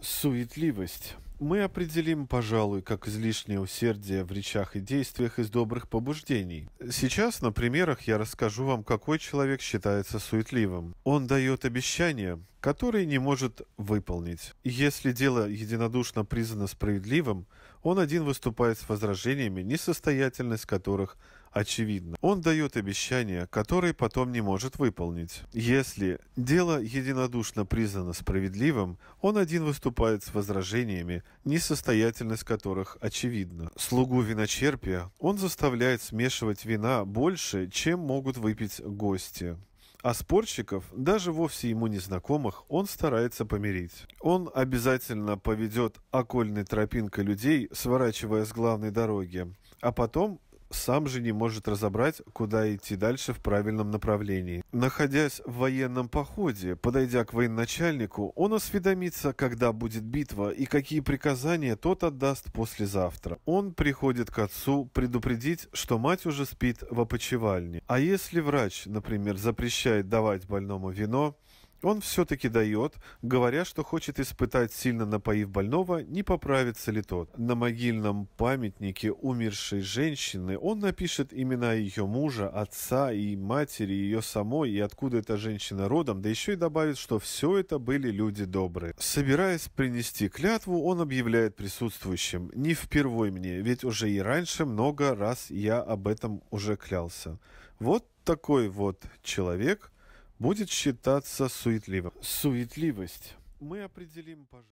суетливость мы определим, пожалуй, как излишнее усердие в речах и действиях из добрых побуждений. Сейчас на примерах я расскажу вам, какой человек считается суетливым. Он дает обещания, которые не может выполнить. Если дело единодушно признано справедливым, он один выступает с возражениями, несостоятельность которых очевидна. Он дает обещания, которые потом не может выполнить. Если дело единодушно признано справедливым, он один выступает с возражениями, несостоятельность которых очевидна. Слугу виночерпия он заставляет смешивать вина больше, чем могут выпить гости. А спорщиков, даже вовсе ему незнакомых, он старается помирить. Он обязательно поведет окольной тропинкой людей, сворачивая с главной дороги, а потом сам же не может разобрать, куда идти дальше в правильном направлении. Находясь в военном походе, подойдя к военачальнику, он осведомится, когда будет битва и какие приказания тот отдаст послезавтра. Он приходит к отцу предупредить, что мать уже спит в опочивальне. А если врач, например, запрещает давать больному вино, он все-таки дает, говоря, что хочет испытать, сильно напоив больного, не поправится ли тот. На могильном памятнике умершей женщины он напишет имена ее мужа, отца и матери ее самой, и откуда эта женщина родом, да еще и добавит, что все это были люди добрые. Собираясь принести клятву, он объявляет присутствующим «Не впервой мне, ведь уже и раньше много раз я об этом уже клялся». Вот такой вот человек – будет считаться суетливым. Суетливость мы определим, пожалуйста.